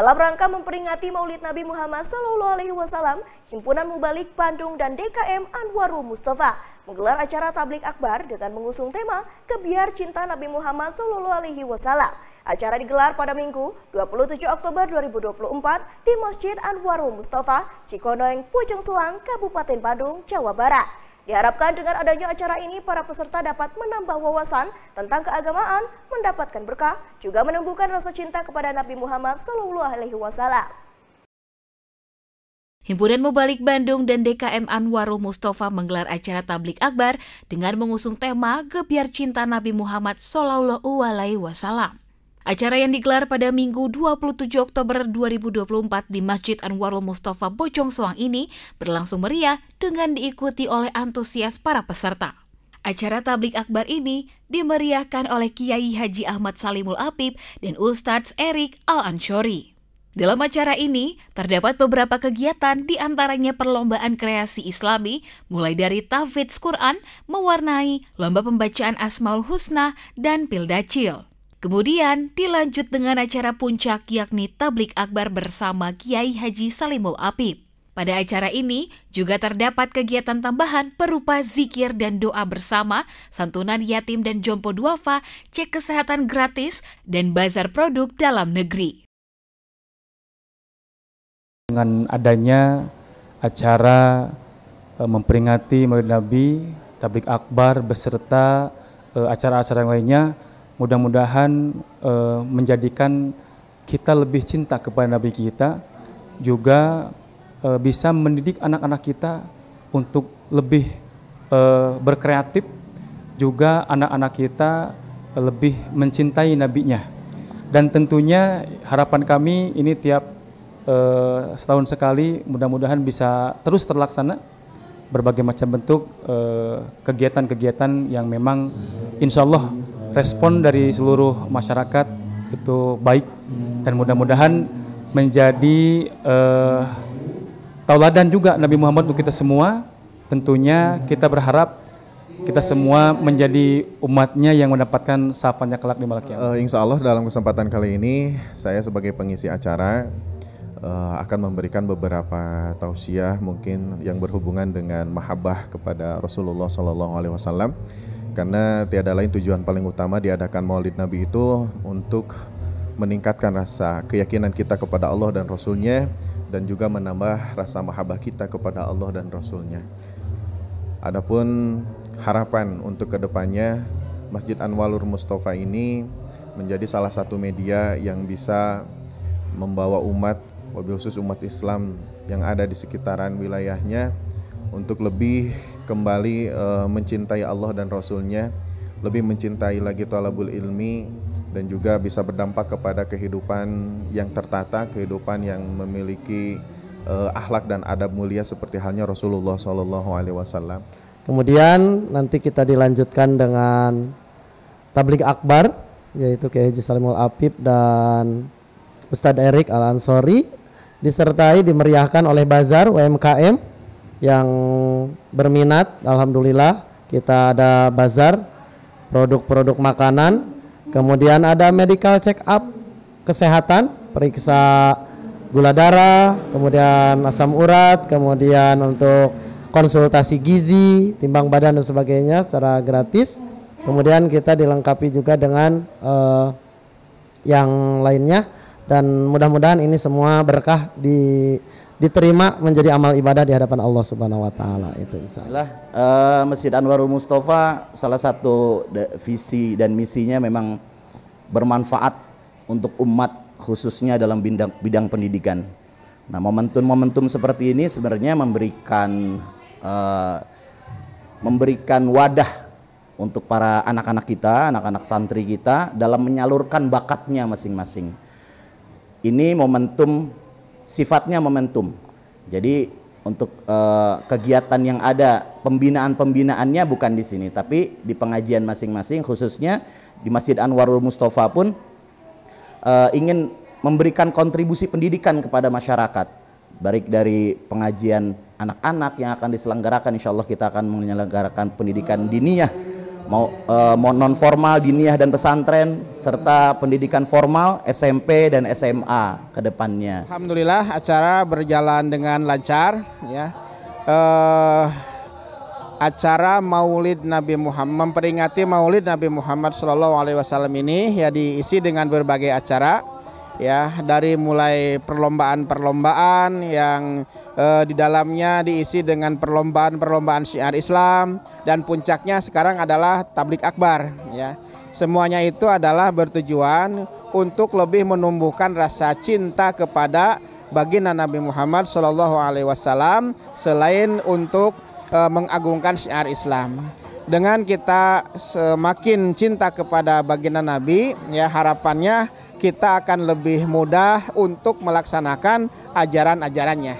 Dalam rangka memperingati Maulid Nabi Muhammad Sallallahu Alaihi Wasallam, Himpunan Mubalik Bandung dan DKM Anwarul Mustafa menggelar acara tablik akbar dengan mengusung tema Kebiar Cinta Nabi Muhammad Sallallahu Alaihi Wasallam. Acara digelar pada Minggu 27 Oktober 2024 di Masjid Anwarul Mustafa, Cikoneng, Pucung Suang, Kabupaten Bandung, Jawa Barat. Diharapkan dengan adanya acara ini, para peserta dapat menambah wawasan tentang keagamaan, mendapatkan berkah, juga menumbuhkan rasa cinta kepada Nabi Muhammad SAW. Alaihi Wasallam. Himpunan Mubalik Bandung dan DKM Anwarul Mustafa menggelar acara tablik akbar dengan mengusung tema Gebiar Cinta Nabi Muhammad Sallallahu Alaihi Wasallam. Acara yang digelar pada Minggu 27 Oktober 2024 di Masjid Anwarul Mustafa Bojong Soang ini berlangsung meriah dengan diikuti oleh antusias para peserta. Acara tablik akbar ini dimeriahkan oleh Kiai Haji Ahmad Salimul Apib dan Ustadz Erik Al-Anshori. Dalam acara ini, terdapat beberapa kegiatan di antaranya perlombaan kreasi islami, mulai dari tahfidz Quran, mewarnai, lomba pembacaan Asmaul Husna, dan pildacil. Kemudian dilanjut dengan acara puncak yakni tablik akbar bersama Kiai Haji Salimul Apib. Pada acara ini juga terdapat kegiatan tambahan berupa zikir dan doa bersama, santunan yatim dan jompo duafa, cek kesehatan gratis, dan bazar produk dalam negeri. Dengan adanya acara eh, memperingati Maulid Nabi, tablik akbar beserta eh, acara-acara yang lainnya, Mudah-mudahan uh, menjadikan kita lebih cinta kepada Nabi kita, juga uh, bisa mendidik anak-anak kita untuk lebih uh, berkreatif, juga anak-anak kita lebih mencintai nabinya. Dan tentunya harapan kami ini tiap uh, setahun sekali mudah-mudahan bisa terus terlaksana berbagai macam bentuk kegiatan-kegiatan uh, yang memang insya Allah respon dari seluruh masyarakat itu baik hmm. dan mudah-mudahan menjadi uh, tauladan juga Nabi Muhammad untuk kita semua. Tentunya kita berharap kita semua menjadi umatnya yang mendapatkan safannya kelak di malam kiamat. Uh, insya Allah dalam kesempatan kali ini saya sebagai pengisi acara uh, akan memberikan beberapa tausiah mungkin yang berhubungan dengan mahabbah kepada Rasulullah Shallallahu Alaihi Wasallam karena tiada lain tujuan paling utama diadakan Maulid Nabi itu untuk meningkatkan rasa keyakinan kita kepada Allah dan Rasulnya dan juga menambah rasa mahabbah kita kepada Allah dan Rasulnya. Adapun harapan untuk kedepannya Masjid Anwalur Mustafa ini menjadi salah satu media yang bisa membawa umat, wabil khusus umat Islam yang ada di sekitaran wilayahnya untuk lebih kembali uh, mencintai Allah dan Rasulnya, lebih mencintai lagi talabul ilmi dan juga bisa berdampak kepada kehidupan yang tertata, kehidupan yang memiliki uh, akhlak dan adab mulia seperti halnya Rasulullah Shallallahu Alaihi Wasallam. Kemudian nanti kita dilanjutkan dengan tablik akbar yaitu Kiai Haji Salimul Apip dan Ustadz Erik Al Ansori disertai dimeriahkan oleh bazar UMKM yang berminat alhamdulillah kita ada bazar produk-produk makanan kemudian ada medical check up kesehatan periksa gula darah kemudian asam urat kemudian untuk konsultasi gizi timbang badan dan sebagainya secara gratis kemudian kita dilengkapi juga dengan uh, yang lainnya dan mudah-mudahan ini semua berkah di diterima menjadi amal ibadah di hadapan Allah Subhanahu wa taala itu insyaallah. Uh, eh, Masjid Anwarul Mustafa salah satu visi dan misinya memang bermanfaat untuk umat khususnya dalam bidang bidang pendidikan. Nah, momentum-momentum seperti ini sebenarnya memberikan uh, memberikan wadah untuk para anak-anak kita, anak-anak santri kita dalam menyalurkan bakatnya masing-masing ini momentum sifatnya momentum. Jadi untuk uh, kegiatan yang ada pembinaan-pembinaannya bukan di sini tapi di pengajian masing-masing khususnya di Masjid Anwarul Mustafa pun uh, ingin memberikan kontribusi pendidikan kepada masyarakat baik dari pengajian anak-anak yang akan diselenggarakan insya Allah kita akan menyelenggarakan pendidikan diniyah mau, uh, mau non formal diniah dan pesantren serta pendidikan formal SMP dan SMA ke depannya. Alhamdulillah acara berjalan dengan lancar ya. Uh, acara Maulid Nabi Muhammad memperingati Maulid Nabi Muhammad Shallallahu Alaihi Wasallam ini ya diisi dengan berbagai acara ya dari mulai perlombaan-perlombaan yang eh, di dalamnya diisi dengan perlombaan-perlombaan syiar Islam dan puncaknya sekarang adalah tablik akbar ya. Semuanya itu adalah bertujuan untuk lebih menumbuhkan rasa cinta kepada baginda Nabi Muhammad Shallallahu Alaihi Wasallam selain untuk e, mengagungkan syiar Islam. Dengan kita semakin cinta kepada baginda Nabi, ya harapannya kita akan lebih mudah untuk melaksanakan ajaran-ajarannya.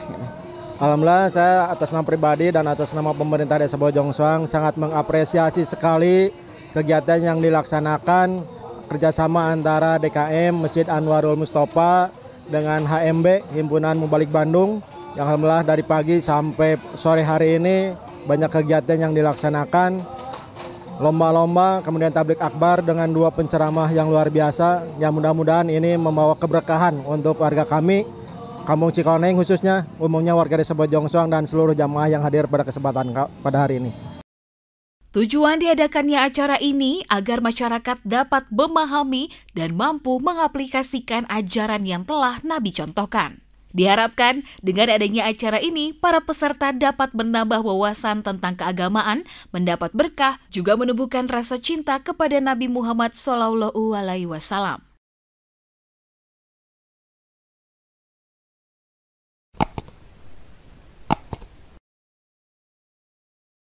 Alhamdulillah saya atas nama pribadi dan atas nama pemerintah Desa Bojongsoang sangat mengapresiasi sekali kegiatan yang dilaksanakan kerjasama antara DKM Masjid Anwarul Mustafa dengan HMB Himpunan Mubalik Bandung yang alhamdulillah dari pagi sampai sore hari ini banyak kegiatan yang dilaksanakan lomba-lomba, kemudian tablik akbar dengan dua penceramah yang luar biasa. Yang mudah-mudahan ini membawa keberkahan untuk warga kami, Kampung Cikoneng khususnya, umumnya warga di Desa Bojongsoang dan seluruh jamaah yang hadir pada kesempatan pada hari ini. Tujuan diadakannya acara ini agar masyarakat dapat memahami dan mampu mengaplikasikan ajaran yang telah Nabi contohkan. Diharapkan dengan adanya acara ini, para peserta dapat menambah wawasan tentang keagamaan, mendapat berkah, juga menumbuhkan rasa cinta kepada Nabi Muhammad SAW.